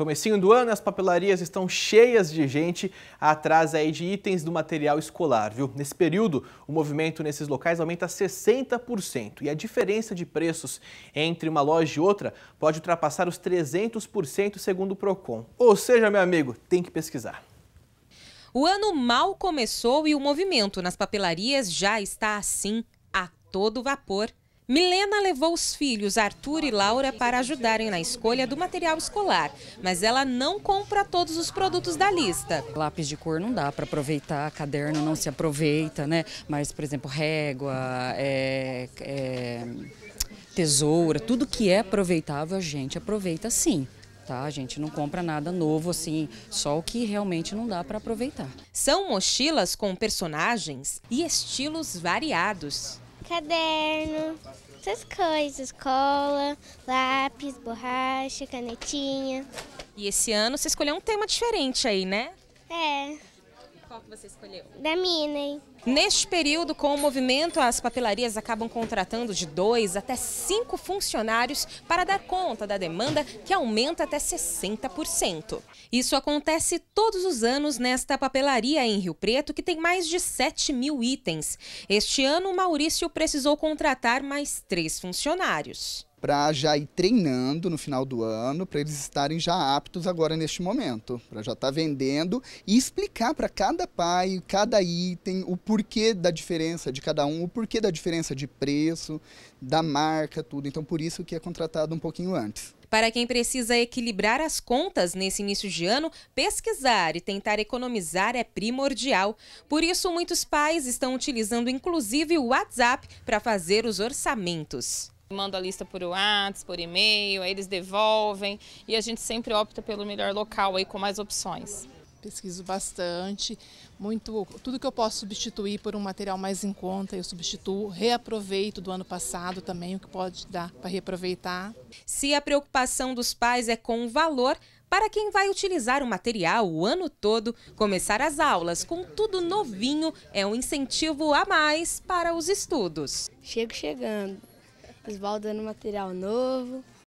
Comecinho do ano, as papelarias estão cheias de gente atrás aí de itens do material escolar, viu? Nesse período, o movimento nesses locais aumenta 60% e a diferença de preços entre uma loja e outra pode ultrapassar os 300% segundo o Procon. Ou seja, meu amigo, tem que pesquisar. O ano mal começou e o movimento nas papelarias já está assim a todo vapor. Milena levou os filhos Arthur e Laura para ajudarem na escolha do material escolar, mas ela não compra todos os produtos da lista. Lápis de cor não dá para aproveitar, caderno não se aproveita, né? Mas, por exemplo, régua, é, é, tesoura, tudo que é aproveitável a gente aproveita sim. Tá, a gente não compra nada novo assim, só o que realmente não dá para aproveitar. São mochilas com personagens e estilos variados caderno, essas coisas, cola, lápis, borracha, canetinha. E esse ano você escolheu um tema diferente aí, né? É qual que você escolheu? Da Minnie. Neste período, com o movimento, as papelarias acabam contratando de dois até cinco funcionários para dar conta da demanda, que aumenta até 60%. Isso acontece todos os anos nesta papelaria em Rio Preto, que tem mais de 7 mil itens. Este ano, Maurício precisou contratar mais três funcionários para já ir treinando no final do ano, para eles estarem já aptos agora neste momento, para já estar tá vendendo e explicar para cada pai, cada item, o porquê da diferença de cada um, o porquê da diferença de preço, da marca, tudo. Então, por isso que é contratado um pouquinho antes. Para quem precisa equilibrar as contas nesse início de ano, pesquisar e tentar economizar é primordial. Por isso, muitos pais estão utilizando inclusive o WhatsApp para fazer os orçamentos. Mando a lista por WhatsApp, por e-mail, aí eles devolvem e a gente sempre opta pelo melhor local aí com mais opções. Pesquiso bastante, muito tudo que eu posso substituir por um material mais em conta, eu substituo, reaproveito do ano passado também, o que pode dar para reaproveitar. Se a preocupação dos pais é com o valor, para quem vai utilizar o material o ano todo, começar as aulas com tudo novinho é um incentivo a mais para os estudos. Chego chegando esbaldando material novo.